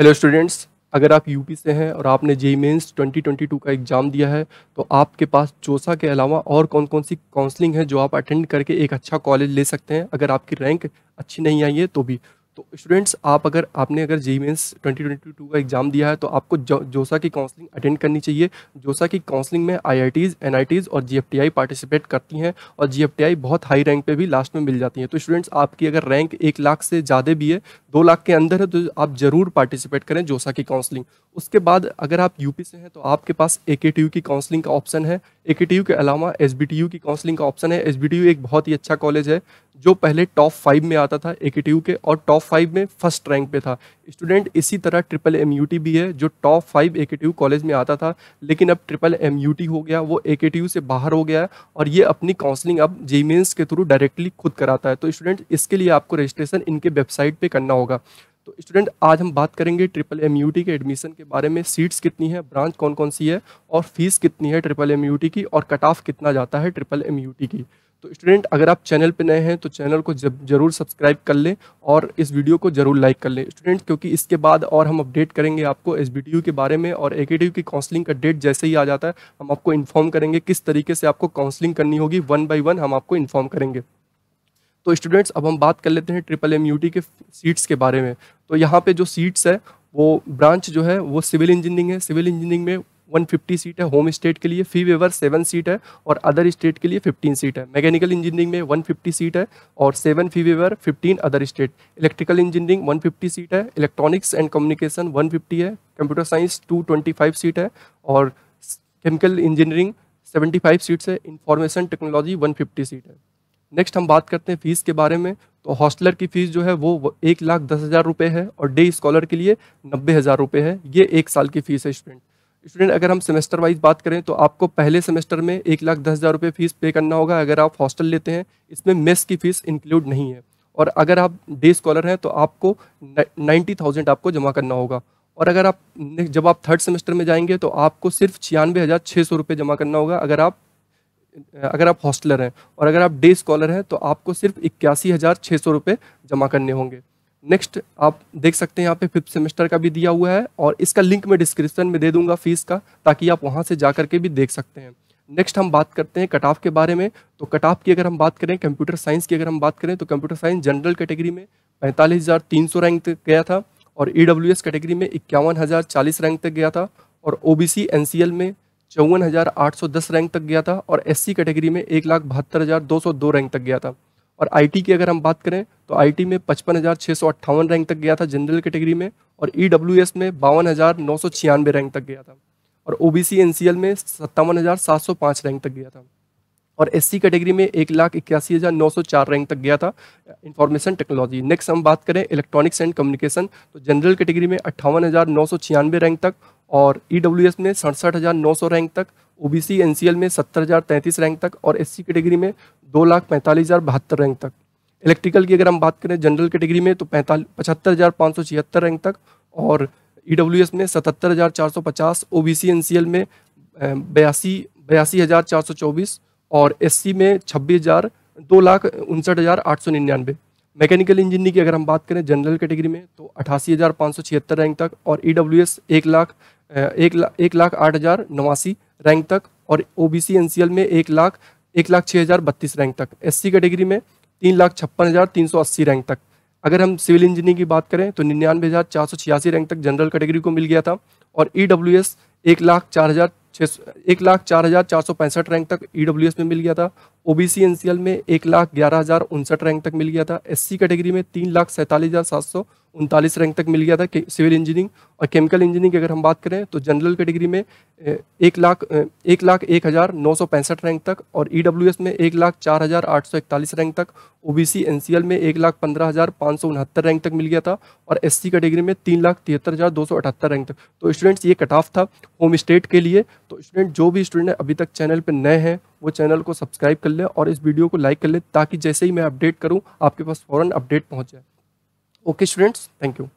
hello students अगर आप UP से हैं और आपने जेई मेन्स 2022 का एग्ज़ाम दिया है तो आपके पास चोसा के अलावा और कौन कौन सी काउंसलिंग है जो आप अटेंड करके एक अच्छा कॉलेज ले सकते हैं अगर आपकी रैंक अच्छी नहीं आई है तो भी तो स्टूडेंट्स आप अगर आपने अगर जी मेन्स ट्वेंटी का एग्ज़ाम दिया है तो आपको जो, जोसा की काउंसलिंग अटेंड करनी चाहिए जोसा की काउंसलिंग में आई आई और जी पार्टिसिपेट करती हैं और जी बहुत हाई रैंक पे भी लास्ट में मिल जाती हैं तो स्टूडेंट्स आपकी अगर रैंक एक लाख से ज़्यादा भी है दो लाख के अंदर है तो आप ज़रूर पार्टिसिपेट करें जोसा की काउंसलिंग उसके बाद अगर आप यूपी से हैं तो आपके पास ए के टी यू की काउंसलिंग का ऑप्शन है ए के टी यू के अलावा एस बी टी यू की काउंसलिंग का ऑप्शन है एस एक बहुत ही अच्छा कॉलेज है जो पहले टॉप फाइव में आता था ए के टी यू के और टॉप फाइव में फर्स्ट रैंक पे था स्टूडेंट इसी तरह ट्रिपल एम यू टी भी है जो top five A K T you college में आता था लेकिन अब ट्रिपल एम यू टी हो गया वो ए के टी यू से बाहर हो गया और ये अपनी काउंसलिंग अब जेमेंस के थ्रू डायरेक्टली खुद कराता है तो स्टूडेंट इसके लिए आपको रजिस्ट्रेशन इनके वेबसाइट पर करना होगा तो स्टूडेंट आज हम बात करेंगे ट्रिपल एम के एडमिशन के बारे में सीट्स कितनी है ब्रांच कौन कौन सी है और फीस कितनी है ट्रिपल एम की और कट ऑफ कितना जाता है ट्रिपल एम की तो स्टूडेंट अगर आप चैनल पर नए हैं तो चैनल को जरूर सब्सक्राइब कर लें और इस वीडियो को जरूर लाइक कर लें स्टूडेंट क्योंकि इसके बाद और हम अपडेट करेंगे आपको एस के बारे में और ए की काउंसलिंग का डेट जैसे ही आ जाता है हम आपको इन्फॉर्म करेंगे किस तरीके से आपको काउंसलिंग करनी होगी वन बाई वन हम आपको इन्फॉर्म करेंगे तो स्टूडेंट्स अब हम बात कर लेते हैं ट्रिपल एम यू टी के सीट्स के बारे में तो यहाँ पे जो सीट्स है वो ब्रांच जो है वो सिविल इंजीनियरिंग है सिविल इंजीनियरिंग में 150 सीट है होम स्टेट के लिए फी वेवर सेवन सीट है और अदर स्टेट के लिए 15 सीट है मैकेनिकल इंजीनियरिंग में 150 सीट है और seven fee waiver 15 other state electrical engineering 150 seat है इलेक्ट्रॉनिक्स एंड कम्युनिकेशन 150 है कंप्यूटर साइंस 225 सीट है और केमिकल इंजीनियरिंग 75 सीट्स है इंफॉर्मेशन टेक्नोलॉजी 150 सीट है नेक्स्ट हम बात करते हैं फ़ीस के बारे में तो हॉस्टलर की फ़ीस जो है वो एक लाख दस हज़ार रुपये है और डे स्कॉलर के लिए नब्बे हज़ार रुपये है ये एक साल की फ़ीस है स्टूडेंट स्टूडेंट अगर हम सेमेस्टर वाइज बात करें तो आपको पहले सेमेस्टर में एक लाख दस हज़ार रुपये फ़ीस पे करना होगा अगर आप हॉस्टल लेते हैं इसमें मेस की फ़ीस इंक्लूड नहीं है और अगर आप डे स्कॉलर हैं तो आपको नाइन्टी थाउजेंड आपको जमा करना होगा और अगर आप जब आप थर्ड सेमेस्टर में जाएंगे तो आपको सिर्फ छियानवे हज़ार छः सौ रुपये जमा करना होगा अगर आप अगर आप हॉस्टलर हैं और अगर आप डे स्कॉलर हैं तो आपको सिर्फ इक्यासी हज़ार छः सौ रुपये जमा करने होंगे नेक्स्ट आप देख सकते हैं यहाँ पे फिफ्थ सेमेस्टर का भी दिया हुआ है और इसका लिंक मैं डिस्क्रिप्शन में दे दूंगा फीस का ताकि आप वहाँ से जा के भी देख सकते हैं नेक्स्ट हम बात करते हैं कट ऑफ के बारे में तो कट ऑफ की अगर हम बात करें कंप्यूटर साइंस की अगर हम बात करें तो कंप्यूटर साइंस जनरल कैटेगरी में पैंतालीस हज़ार तीन सौ रैंक तक गया था और ई डब्ल्यू एस कैटेगरी में इक्यावन हज़ार चालीस रैंक तक गया था और O B C N C L में चौवन हज़ार आठ सौ दस रैंक तक गया था और सी कैटेगरी में एक लाख बहत्तर हज़ार दो सौ दो रैंक तक गया था और आईटी की अगर हम बात करें तो आईटी में पचपन हज़ार छः सौ अट्ठावन रैंक तक गया था जनरल कैटेगरी में और ईडब्ल्यूएस e में बावन हज़ार नौ सौ छियानवे रैंक तक गया था और ओबीसी एनसीएल में सत्तावन हज़ार सात सौ पाँच रैंक तक गया था और एससी कैटेगरी में एक लाख इक्यासी हज़ार नौ सौ चार रैंक तक गया था इंफॉर्मेशन टेक्नोलॉजी नेक्स्ट हम बात करें इलेक्ट्रॉनिक्स एंड कम्युनिकेशन तो जनरल कैटेगरी में अट्ठावन हज़ार नौ सौ छियानवे रैंक तक और ई e में सड़सठ हज़ार नौ सौ रैंक तक O B C N C L में सत्तर हज़ार तैंतीस रैंक तक और एस सी कैटेगरी में दो लाख पैंतालीस हज़ार बहत्तर रैंक तक इलेक्ट्रिकल की अगर हम बात करें जनरल कैटेगरी में तो पैंतालीस पचहत्तर हज़ार पाँच सौ छिहत्तर रैंक तक और ई डब्ल्यू एस में सतहत्तर हज़ार चार सौ पचास O B C N C L में बयासी बयासी हज़ार चार सौ चौबीस और एस सी में छब्बीस हज़ार दो लाख उनसठ हज़ार आठ सौ निन्यानवे मैकेनिकल इंजीनियर की अगर हम बात करें जनरल कैटेगरी में तो अठासी हज़ार पाँच सौ छिहत्तर रैंक तक और ई डब्ल्यू एस एक लाख एक ला, एक लाख आठ हज़ार नवासी रैंक तक और O B C N C L में एक लाख एक लाख छः हज़ार बत्तीस रैंक तक एस सी कैटेगरी में तीन लाख छप्पन हज़ार तीन सौ अस्सी रैंक तक अगर हम सिविल इंजीनियरिंग की बात करें तो निन्यानवे हज़ार चार सौ छियासी रैंक तक जनरल कैटेगरी को मिल गया था और ई डब्ल्यू एस एक लाख चार हज़ार छः एक लाख चार हज़ार चार सौ पैंसठ रैंक तक ई डब्ल्यू एस में मिल गया था O B C N C L में एक लाख ग्यारह हज़ार उनसठ रैंक तक मिल गया था एस सी कैटेगरी में तीन लाख सैंतालीस हज़ार सात सौ उनतालीस रैंक तक मिल गया था सिविल इंजीनियरिंग और केमिकल इंजीनियरिंग की अगर हम बात करें तो जनरल कैटेगरी में एक लाख एक लाख एक हज़ार नौ सौ पैंसठ रैंक तक और ई डब्ल्यू एस में एक लाख चार हज़ार आठ सौ इकतालीस रैंक तक O B C N C L में एक लाख पंद्रह हज़ार पाँच सौ उनहत्तर रैंक तक मिल गया था और एस सी कैटेगरी में तीन लाख तिहत्तर हज़ार दो सौ अठहत्तर रैंक तक तो स्टूडेंट्स ये कट ऑफ था होम स्टेट के लिए तो स्टूडेंट जो भी स्टूडेंट अभी तक चैनल पर नए हैं वो चैनल को सब्सक्राइब कर लें और इस वीडियो को लाइक कर लें ताकि जैसे ही मैं अपडेट करूँ आपके पास फ़ौर अपडेट पहुँच जाए okay students thank you